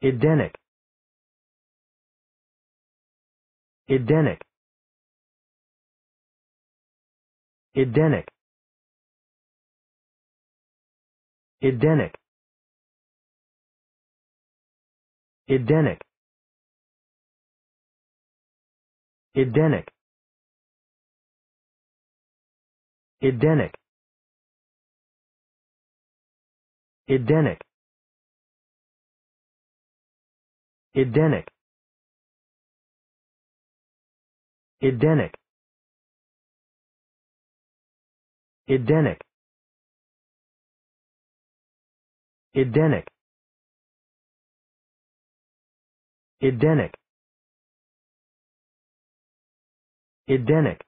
Edenic. Edenic. Edenic. Edenic. Edenic. Edenic. Edenic. Edenic. Edenic. Edenic. Edenic. Edenic. Edenic. Edenic.